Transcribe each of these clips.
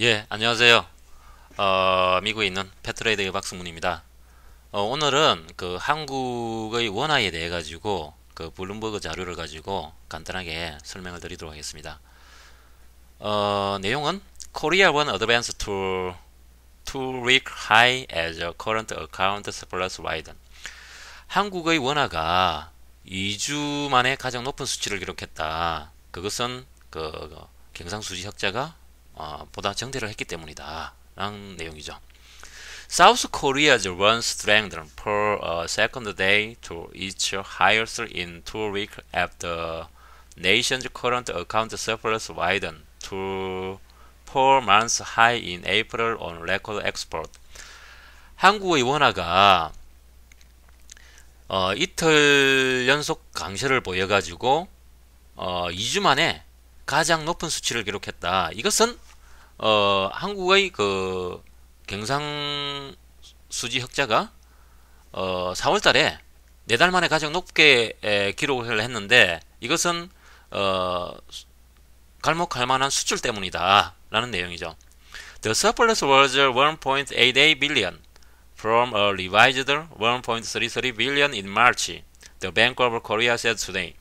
예, 안녕하세요. 어, 미국에 있는 패트레이드의 박승문입니다. 어, 오늘은 그 한국의 원화에 대해 가지고 그 블룸버그 자료를 가지고 간단하게 설명을 드리도록 하겠습니다. 어, 내용은 Korea Won Advanced Tool to Week High as a Current Account Surplus Widen. 한국의 원화가 2주 만에 가장 높은 수치를 기록했다. 그것은 그, 그 경상수지 흑자가 어, 보다 정대를 했기 때문이다. 라는 내용이죠. South Korea's run strength per uh, second day to its highest in two weeks after nation's current account surplus widened to four months high in April on record export. 한국의 원화가 어, 이틀 연속 강세를 보여가지고 어, 2주 만에 가장 높은 수치를 기록했다. 이것은 어, 한국의 그 경상 수지 흑자가 어, 4월달에 네 달 만에 가장 높게 에, 기록을 했는데 이것은 어, 갈목할 만한 수출 때문이다 라는 내용이죠. The surplus was 1.88 billion from a revised 1.33 billion in March. The Bank of Korea said today.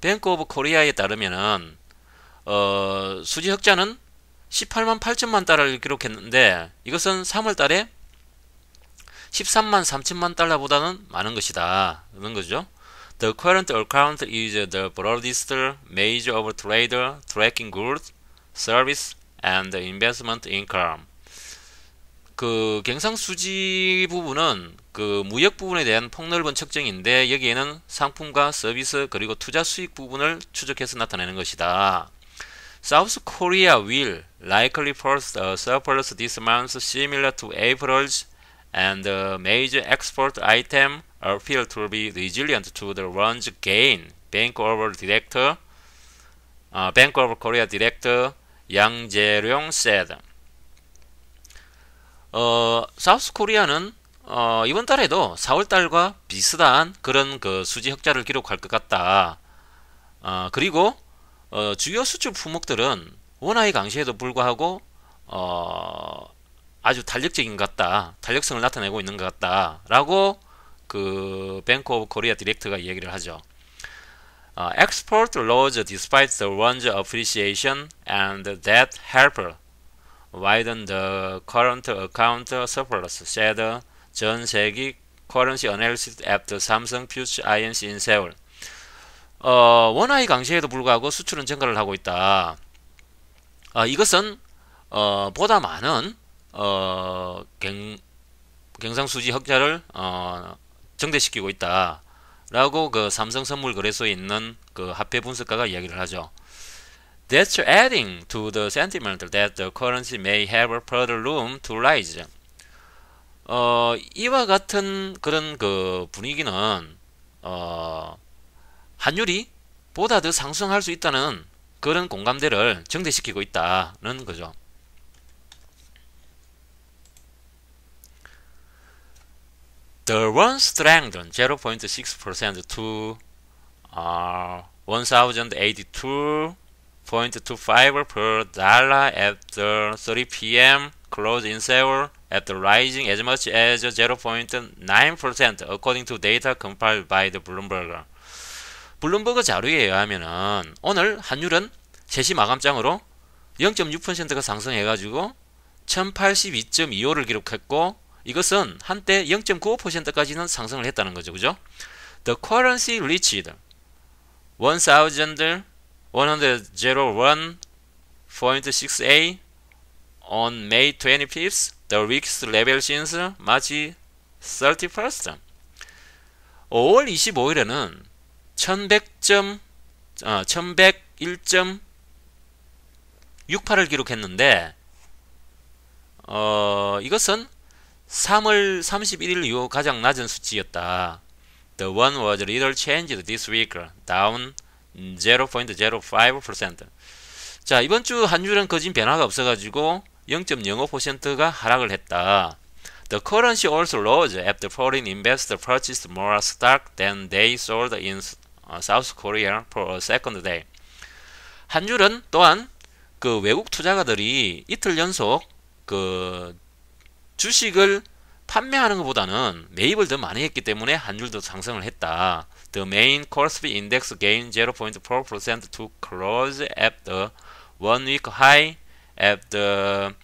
Bank of Korea에 따르면은 어, 수지 흑자는 18만 8천만 달러를 기록했는데 이것은 3월 달에 13만 3천만 달러보다는 많은 것이다. 그런 거죠. The current account is the broadest major of trade, tracking goods, service, and investment income. 그 경상수지 부분은 그 무역 부분에 대한 폭넓은 측정인데 여기에는 상품과 서비스 그리고 투자 수익 부분을 추적해서 나타내는 것이다. South Korea will likely post a surplus this month similar to April's and the major export item appear to be resilient to the runs gain. Bank of Director, uh, Bank of Korea Director Yang Jae-ryong said. 어, 사우스 코리아는 어, 이번 달에도 4월 달과 비슷한 그런 그 수지 흑자를 기록할 것 같다. 어, 그리고 어, 주요 수출 품목들은 원화의 강세에도 불구하고 어, 아주 탄력적인 것 같다. 탄력성을 나타내고 있는 것 같다라고 그 뱅크 오브 코리아 디렉트가 이야기를 하죠. Uh, export rose despite the won's appreciation and that helped widen the current account surplus, said John Segi, currency analyst at Samsung Future Inc. in Seoul. 어, 원화의 강세에도 불구하고 수출은 증가를 하고 있다. 어, 이것은 어, 보다 많은 어, 갱, 경상수지 흑자를 어, 증대시키고 있다. 라고 그 삼성선물거래소에 있는 그 화폐 분석가가 이야기를 하죠. That's adding to the sentiment that the currency may have further room to rise. 어, 이와 같은 그런 그 분위기는 어, 환율이 보다 더 상승할 수 있다는 그런 공감대를 증대시키고 있다는 거죠. The won strengthened 0.6% to uh, 1,082.25 per dollar after 30 p.m. close in Seoul after rising as much as 0.9% according to data compiled by the Bloomberg. 블룸버그 자료에 의하면은 오늘 환율은 제시 마감장으로 0.6%가 상승해가지고 1082.25를 기록했고 이것은 한때 0.95%까지는 상승을 했다는 거죠. 그죠? The currency reached 1,101.68 on May 25th, the week's level since March 31st. 5월 25일에는 1100점 어, 1101.68을 기록했는데 어, 이것은 3월 31일 이후 가장 낮은 수치였다. The one was little changed this week, down 0.05%. 자, 이번 주 한율은 거진 변화가 없어가지고 0.05%가 하락을 했다. The currency also rose after foreign investors purchased more stock than they sold in South Korea for a second day. 한 줄은 또한 그 외국 투자가들이 이틀 연속 그 주식을 판매하는 것보다는 매입을 더 많이 했기 때문에 한 줄도 상승을 했다. The main Kospi index gained 0.4% to close at the one week high at the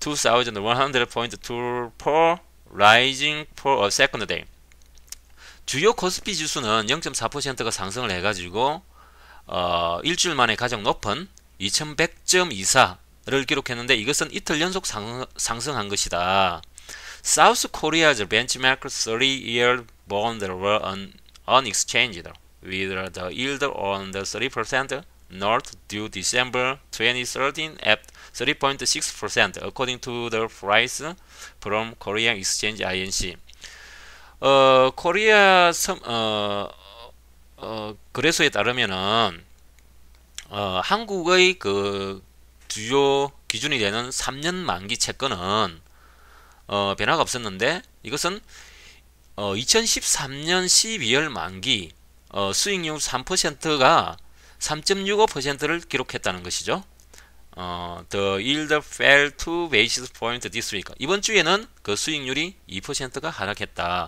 2100.24 rising for a second day. 주요 코스피 지수는 0.4%가 상승을 해가지고 어, 일주일 만에 가장 높은 2100.24를 기록했는데 이것은 이틀 연속 상승, 한 것이다. South Korea's benchmark 30-year bond were on, on exchange with the yield on the 3% north due December 2013 at 3.6% according to the price from Korea Exchange INC. 어, 코리아 섬, 어, 어, 그래서에 따르면은, 어, 한국의 그 주요 기준이 되는 3년 만기 채권은, 어, 변화가 없었는데, 이것은, 어, 2013년 12월 만기, 어, 수익률 3%가 3.65%를 기록했다는 것이죠. 어, the yield fell to basis point this week. 이번 주에는 그 수익률이 2%가 하락했다.